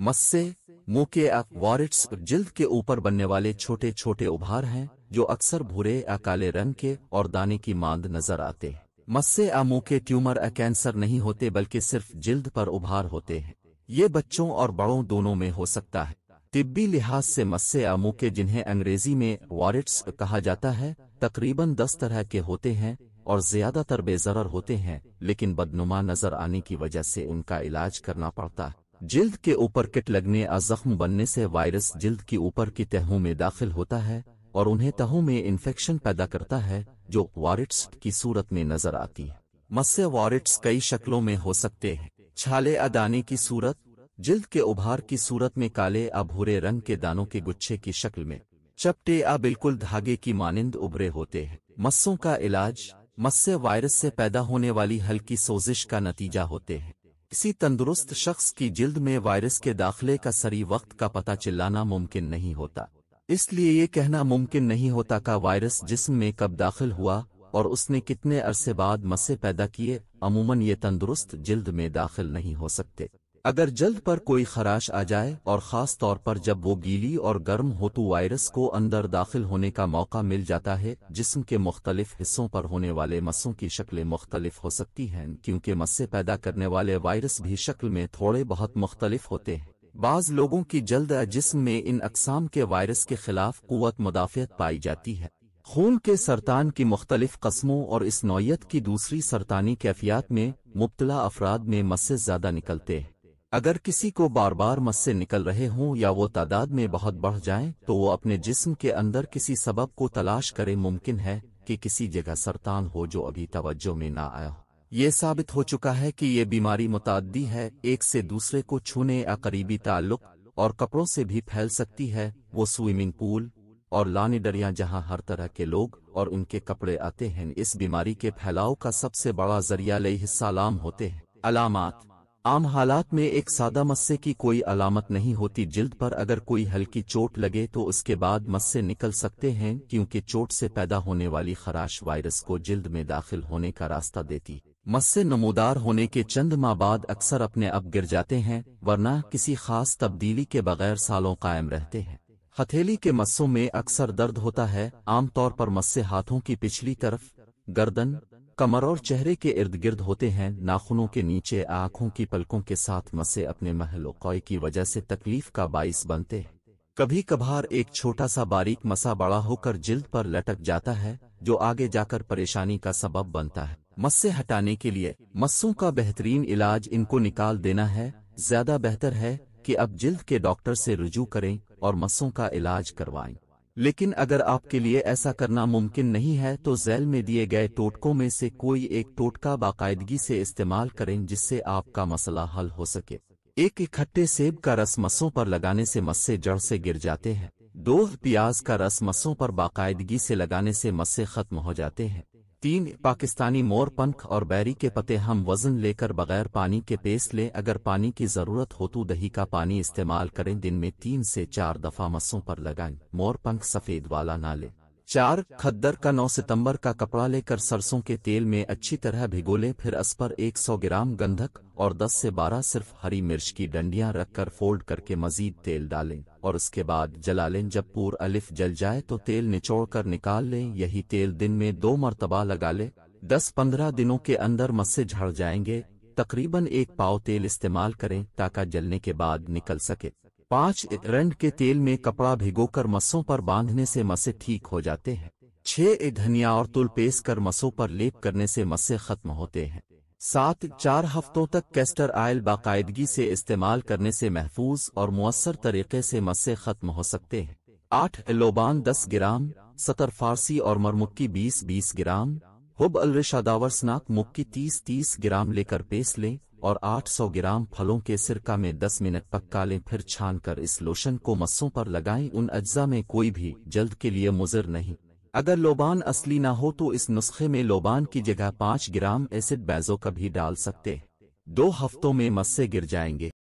मस्से मुंह या वॉरिट्स जिल्द के ऊपर बनने वाले छोटे छोटे उभार हैं जो अक्सर भूरे या काले रंग के और दाने की मांद नजर आते हैं मस्से या मुंह के ट्यूमर या कैंसर नहीं होते बल्कि सिर्फ जिल्द पर उभार होते हैं ये बच्चों और बड़ों दोनों में हो सकता है तिब्बी लिहाज से मस्से या के जिन्हें अंग्रेजी में वॉरिट्स कहा जाता है तकरीबन दस तरह के होते हैं और ज्यादातर बेजर होते हैं लेकिन बदनुमा नजर आने की वजह से उनका इलाज करना पड़ता है जिल्द के ऊपर किट लगने या जख्म बनने से वायरस जिल्द की ऊपर की तहों में दाखिल होता है और उन्हें तहों में इन्फेक्शन पैदा करता है जो वारिट्स की सूरत में नजर आती है मत्स्य वारिट्स कई शक्लों में हो सकते हैं छाले अदाने की सूरत जिल्द के उभार की सूरत में काले या भूरे रंग के दानों के गुच्छे की शक्ल में चपटे या बिल्कुल धागे की मानिंद उभरे होते हैं मस्सों का इलाज मत्स्य वायरस से पैदा होने वाली हल्की सोजिश का नतीजा होते हैं किसी तंदुरुस्त शख्स की जिल्द में वायरस के दाखिले का सरी वक्त का पता चिल्लाना मुमकिन नहीं होता इसलिए ये कहना मुमकिन नहीं होता का वायरस जिस्म में कब दाखिल हुआ और उसने कितने अरसे बाद मसे पैदा किए अमूमन ये तंदुरुस्त जिल्द में दाखिल नहीं हो सकते अगर जल्द पर कोई खराश आ जाए और ख़ास तौर पर जब वो गीली और गर्म हो तो वायरस को अंदर दाखिल होने का मौका मिल जाता है जिसम के मुख्तलिफ हिस्सों पर होने वाले मसों की शक्लें मुख्तलिफ हो सकती हैं क्योंकि मस्से पैदा करने वाले वायरस भी शक्ल में थोड़े बहुत मुख्तलिफ होते हैं बाज़ लोगों की जल्द जिसम में इन अकसाम के वायरस के खिलाफ क़वत मुदाफियत पाई जाती है खून के सरतान की मुख्तलिफ कस्मों और इस नौीयत की दूसरी सरतानी कैफियात में मुबतला अफराद में मस्से ज़्यादा निकलते हैं अगर किसी को बार बार मस से निकल रहे हों या वो तादाद में बहुत बढ़ जाएं तो वो अपने जिस्म के अंदर किसी सबब को तलाश करे मुमकिन है कि किसी जगह सरतान हो जो अभी तवज्जो में ना आया ये साबित हो चुका है कि ये बीमारी मुतादी है एक से दूसरे को छूने या करीबी ताल्लुक और कपड़ों से भी फैल सकती है वो स्विमिंग पूल और डरिया जहां हर तरह के लोग और उनके कपड़े आते हैं इस बीमारी के फैलाव का सबसे बड़ा जरिया लई हिस्सा लाम होते हैं अलामत आम हालात में एक सादा मस्से की कोई अलामत नहीं होती जिल्द पर अगर कोई हल्की चोट लगे तो उसके बाद मस्से निकल सकते हैं क्योंकि चोट से पैदा होने वाली खराश वायरस को जिल्द में दाखिल होने का रास्ता देती मस्से नमोदार होने के चंद माह बाद अक्सर अपने अब गिर जाते हैं वरना किसी खास तब्दीली के बगैर सालों कायम रहते हैं हथेली के मस्सों में अक्सर दर्द होता है आमतौर पर मस्से हाथों की पिछली तरफ गर्दन कमर और चेहरे के इर्द गिर्द होते हैं नाखूनों के नीचे आँखों की पलकों के साथ मसे अपने महलोकॉय की वजह से तकलीफ का बाइस बनते हैं कभी कभार एक छोटा सा बारीक मसा बड़ा होकर जिल्द पर लटक जाता है जो आगे जाकर परेशानी का सबब बनता है मस्से हटाने के लिए मस्सों का बेहतरीन इलाज इनको निकाल देना है ज्यादा बेहतर है कि अब जिल्द के डॉक्टर से रुजू करें और मस्सों का इलाज करवाएं लेकिन अगर आपके लिए ऐसा करना मुमकिन नहीं है तो जैल में दिए गए टोटकों में से कोई एक टोटका बाकायदगी से इस्तेमाल करें जिससे आपका मसला हल हो सके एक इकट्ठे सेब का रस मसों पर लगाने से मस्से जड़ से गिर जाते हैं दो प्याज का रस मसों पर बाकायदगी से लगाने से मस्से खत्म हो जाते हैं तीन पाकिस्तानी मोर पंख और बैरी के पते हम वजन लेकर बगैर पानी के पेस लें अगर पानी की ज़रूरत हो तो दही का पानी इस्तेमाल करें दिन में तीन से चार दफ़ा मसों पर लगाएं मोर पंख सफ़ेद वाला ना लें चार खद्दर का 9 सितंबर का कपड़ा लेकर सरसों के तेल में अच्छी तरह भिगोले फिर अस पर 100 ग्राम गंधक और 10 से 12 सिर्फ हरी मिर्च की डंडियां रखकर फोल्ड करके मजीद तेल डालें और उसके बाद जला लें जब पूर अलिफ जल जाए तो तेल निचोड़ कर निकाल लें यही तेल दिन में दो मरतबा लगा लें दस पंद्रह दिनों के अंदर मस्से झड़ जाएंगे तकरीबन एक पाव तेल इस्तेमाल करें ताका जलने के बाद निकल सके पाँच एरंड के तेल में कपड़ा भिगोकर मसों पर बांधने से मसे ठीक हो जाते हैं छह धनिया और तुल पेस कर मसों पर लेप करने से मसे खत्म होते हैं सात चार हफ्तों तक कैस्टर आयल बाकायदगी से इस्तेमाल करने से महफूज और मौसर तरीके से मसे खत्म हो सकते हैं आठ लोबान दस ग्राम सतर फारसी और मरमुक्की बीस बीस ग्राम हुब अलरिशादावर स्नाक मुक्की तीस तीस ग्राम लेकर पेस लें और 800 ग्राम फलों के सिरका में 10 मिनट पक्का लें फिर छान कर इस लोशन को मस्सों पर लगाएं उन अज्जा में कोई भी जल्द के लिए मुजर नहीं अगर लोबान असली ना हो तो इस नुस्खे में लोबान की जगह 5 ग्राम एसिड बैजो का भी डाल सकते हैं दो हफ्तों में मस्से गिर जाएंगे